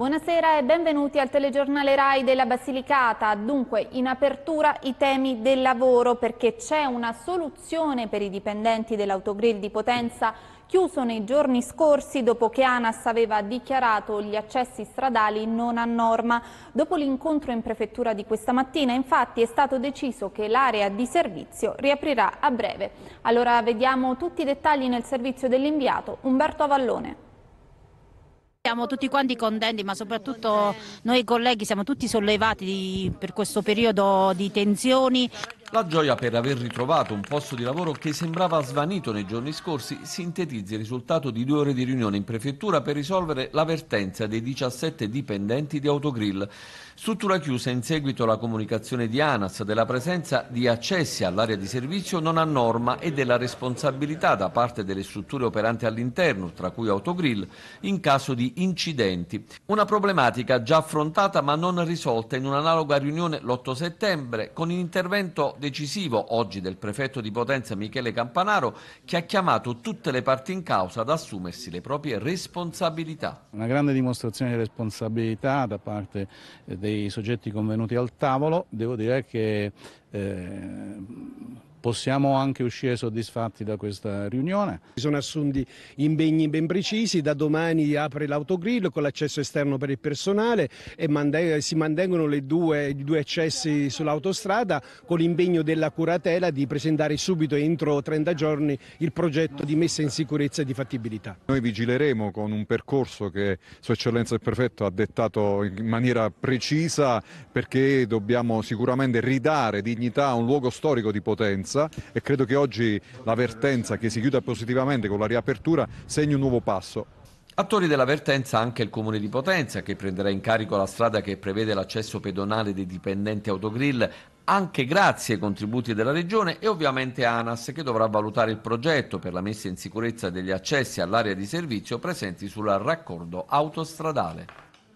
Buonasera e benvenuti al telegiornale RAI della Basilicata. Dunque, in apertura i temi del lavoro perché c'è una soluzione per i dipendenti dell'autogrill di Potenza chiuso nei giorni scorsi dopo che ANAS aveva dichiarato gli accessi stradali non a norma. Dopo l'incontro in prefettura di questa mattina infatti è stato deciso che l'area di servizio riaprirà a breve. Allora vediamo tutti i dettagli nel servizio dell'inviato Umberto Avallone. Siamo tutti quanti contenti, ma soprattutto noi colleghi siamo tutti sollevati per questo periodo di tensioni. La gioia per aver ritrovato un posto di lavoro che sembrava svanito nei giorni scorsi sintetizza il risultato di due ore di riunione in prefettura per risolvere l'avvertenza dei 17 dipendenti di Autogrill. Struttura chiusa in seguito alla comunicazione di ANAS della presenza di accessi all'area di servizio non a norma e della responsabilità da parte delle strutture operanti all'interno, tra cui Autogrill, in caso di incidenti. Una problematica già affrontata ma non risolta in un'analoga riunione l'8 settembre con l'intervento decisivo oggi del prefetto di Potenza Michele Campanaro che ha chiamato tutte le parti in causa ad assumersi le proprie responsabilità. Una grande dimostrazione di responsabilità da parte eh, dei soggetti convenuti al tavolo, devo dire che eh, possiamo anche uscire soddisfatti da questa riunione. Si sono assunti impegni ben precisi, da domani apre l'autogrill con l'accesso esterno per il personale e si mantengono due, i due accessi sull'autostrada con l'impegno della curatela di presentare subito entro 30 giorni il progetto di messa in sicurezza e di fattibilità. Noi vigileremo con un percorso che Sua Eccellenza il Prefetto ha dettato in maniera precisa perché dobbiamo sicuramente ridare dignità a un luogo storico di potenza partenza e credo che oggi la vertenza che si chiuda positivamente con la riapertura segni un nuovo passo. Attori della vertenza anche il Comune di Potenza che prenderà in carico la strada che prevede l'accesso pedonale dei dipendenti autogrill anche grazie ai contributi della Regione e ovviamente ANAS che dovrà valutare il progetto per la messa in sicurezza degli accessi all'area di servizio presenti sul raccordo autostradale.